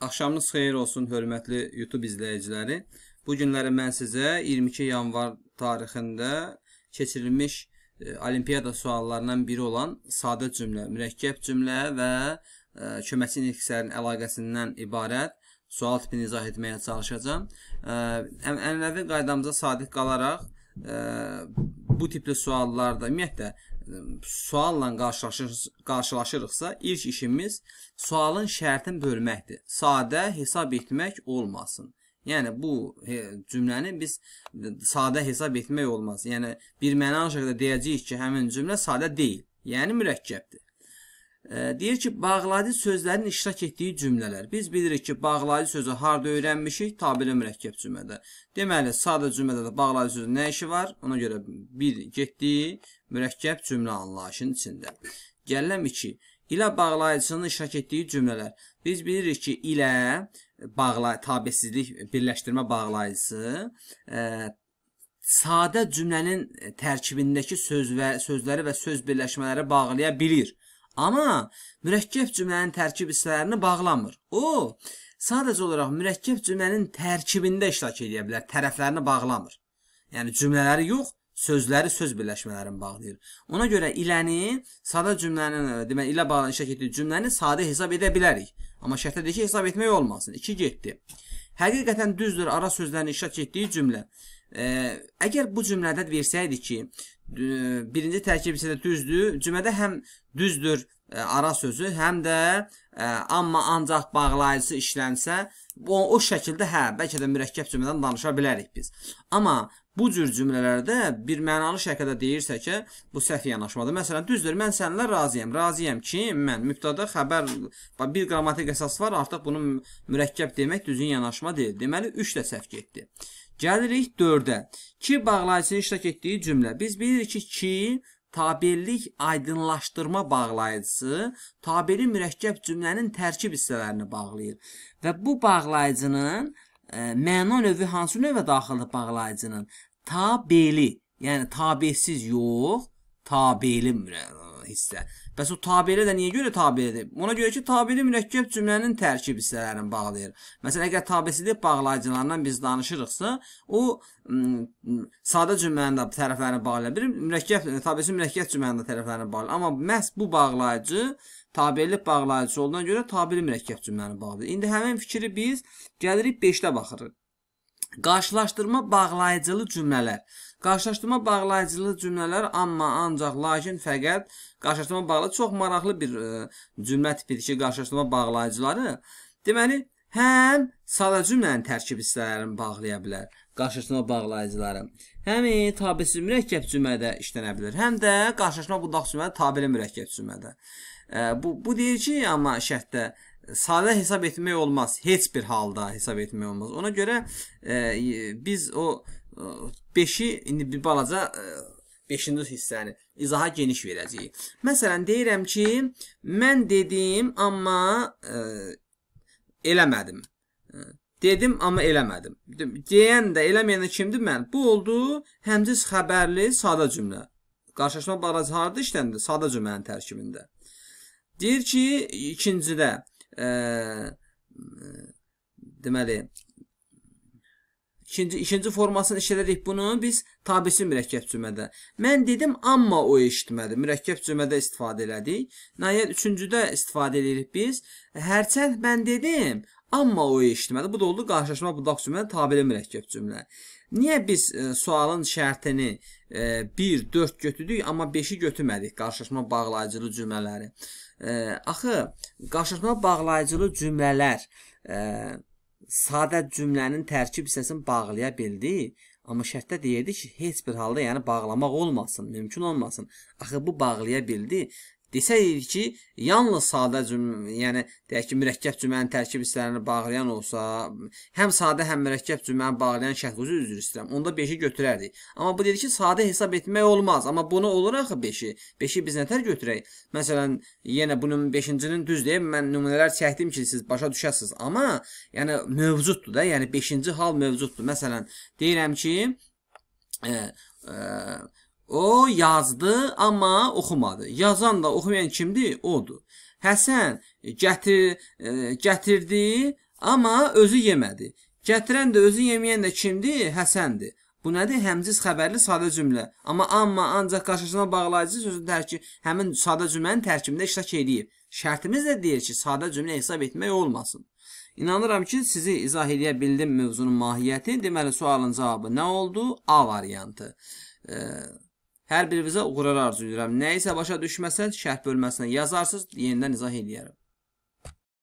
Axşamınız xeyir olsun, hörmətli YouTube izləyiciləri. Bu günləri mən sizə 22 yanvar tarixində keçirilmiş e, olimpiyada suallarından biri olan sadə cümlə, mürəkkəb cümlə və e, köməkçi indekslərin əlaqəsindən ibarət sual tipini izah etməyə çalışacağım. E, Ənənəvi qaydamıza sadiq qalaraq e, bu tipli suallarda ümumiyyətlə sualla qarşılaşır, qarşılaşırıqsa, ilk işimiz sualın şərtin bölməkdir. Sadə hesab etmək olmasın. Yəni bu cümləni biz sadə hesab etmək olmaz. Yəni bir məna aşağıda deyəcəyik ki, həmin cümlə sadə deyil, yəni mürəkkəbdir. Deyir ki, bağlayıcı sözlərin iştirak etdiyi cümlələr. Biz bilirik ki, bağlayıcı sözü harda öyrənmişik? Tabeli mürəkkəb cümlədə. Deməli, sadə cümlədə də bağlayıcı sözün nə işi var? Ona görə bir getdiyi mürəkkəb cümlə anlayışının içində. Gələm 2. İlə bağlayıcısının iştirak etdiyi cümlələr. Biz bilirik ki, ilə e, bağla tabesizlik birləşdirmə bağlayıcısı ə, e, sadə cümlənin e, tərkibindəki söz və sözləri və söz birləşmələri bağlaya bilir. Amma mürəkkəb cümlənin tərkib hissələrini bağlamır. O, sadəcə olaraq mürəkkəb cümlənin tərkibində iştirak edə bilər, tərəflərini bağlamır. Yəni cümlələri yox, sözləri söz birləşmələrini bağlayır. Ona görə iləni sadə cümlənin, e, demək ilə bağlı iştirak etdiyi cümləni sadə hesab edə bilərik. Amma şərtlə deyir ki, hesab etmək olmasın. 2 getdi. Həqiqətən düzdür, ara sözlərini iştirak etdiyi cümlə. Ə, e, əgər bu cümlədə versəydi ki, birinci tərkib isə də düzdür. Cümədə həm düzdür e, ara sözü, həm də amma ancaq bağlayıcısı işlənsə, o, o şəkildə hə, bəlkə də mürəkkəb cümlədən danışa bilərik biz. Amma bu cür cümlələrdə bir mənalı şəkildə deyirsə ki, bu səhv yanaşmadır. Məsələn, düzdür, mən səninlə razıyam. Razıyam ki, mən mübtəda xəbər bir qrammatik əsas var, artıq bunu mürəkkəb demək düzgün yanaşma deyil. Deməli 3 də səhv getdi. Gəlirik 4-ə. Ki bağlayıcının iştirak etdiyi cümlə. Biz bilirik ki, ki tabirlik aydınlaşdırma bağlayıcısı tabiri mürəkkəb cümlənin tərkib hissələrini bağlayır və bu bağlayıcının ə, e, məna növü hansı növə daxildir bağlayıcının? Tabeli, yəni tabesiz yox, tabeli hissə. Bəs o tabelə də niyə görə tabelədir? Ona görə ki, tabelə mürəkkəb cümlənin tərkib hissələrini bağlayır. Məsələn, əgər tabesilik bağlayıcılarından biz danışırıqsa, o sadə cümlənin də tərəflərini bağlaya bilər, mürəkkəb tabesi mürəkkəb cümlənin də tərəflərini bağlayır. Amma məhz bu bağlayıcı tabellik bağlayıcısı olduğuna görə tabeli mürəkkəb cümləni bağlayır. İndi həmin fikri biz gəlirik 5-də baxırıq. Qarşılaşdırma bağlayıcılı cümlələr. Qarşılaşdırma bağlayıcılı cümlələr amma ancaq lakin fəqət qarşılaşdırma bağlı çox maraqlı bir ə, e, cümlə tipidir ki, qarşılaşdırma bağlayıcıları. Deməli, həm sadə cümlənin tərkib hissələrini bağlaya bilər, qarşılaşdırma bağlayıcıları. Həm tabisi mürəkkəb cümlədə işlənə bilər, həm də qarşılaşdırma budaq cümlədə tabeli mürəkkəb cümlədə. Ə, e, bu bu deyir ki, amma şərtdə sadə hesab etmək olmaz. Heç bir halda hesab etmək olmaz. Ona görə e, biz o 5-i e, indi bir balaca 5-ci e, hissəni yəni izaha geniş verəcəyik. Məsələn deyirəm ki, mən dedim, amma e, eləmədim. E, dedim, amma eləmədim. Deyən də eləməyən də kimdir mən? Bu oldu həmciz xəbərli sadə cümlə. Qarşılaşma barəsi harda işləndi? Sadə cümlənin tərkibində. Deyir ki, ikincidə آه، آه، دمالي ikinci, ikinci formasını işlədərik bunu biz tabisi mürəkkəb cümlədə. Mən dedim, amma o eşitmədi. Mürəkkəb cümlədə istifadə elədik. Nəhayət, üçüncüdə istifadə edirik biz. Hərçənd mən dedim, amma o eşitmədi. Bu da oldu qarşılaşma budaq cümlə, tabili mürəkkəb cümlə. Niyə biz e, sualın şərtini e, 1, 4 götürdük, amma 5-i götürmədik qarşılaşma bağlayıcılı cümlələri? E, axı, qarşılaşma bağlayıcılı cümlələr... E, sadə cümlənin tərkib hissəsini bağlaya bildi, amma şərtdə deyirdi ki, heç bir halda yəni bağlamaq olmasın, mümkün olmasın. Axı bu bağlaya bildi Desəyik ki, yalnız sadə cümlə, yəni deyək ki, mürəkkəb cümlənin tərkib hissələrini bağlayan olsa, həm sadə, həm mürəkkəb cümləni bağlayan şərh üzü üzr istəyirəm. Onda 5-i götürərdik. Amma bu dedi ki, sadə hesab etmək olmaz, amma bunu olur axı 5-i. 5-i biz nətər götürək? Məsələn, yenə bunun 5-cinin düzdür, mən nümunələr çəkdim ki, siz başa düşəsiz, amma yəni mövcuddur da, yəni 5-ci hal mövcuddur. Məsələn, deyirəm ki, ə, e, ə, e, O yazdı, amma oxumadı. Yazan da oxuyan kimdir? Odur. Həsən gətir, ə, e, gətirdi, amma özü yemədi. Gətirən də özü yeməyən də kimdir? Həsəndir. Bu nədir? Həmciz xəbərli sadə cümlə. Amma amma ancaq qarşısına bağlayıcı sözün tərki həmin sadə cümlənin tərkibində iştirak eləyib. Şərtimiz də deyir ki, sadə cümlə hesab etmək olmasın. İnanıram ki, sizi izah edə bildim mövzunun mahiyyəti. Deməli, sualın cavabı nə oldu? A variantı. Ee, Hər birinizə uğurlar arzu edirəm. Nə isə başa düşməsə şərh bölməsinə yazarsınız, yenidən izah edərəm.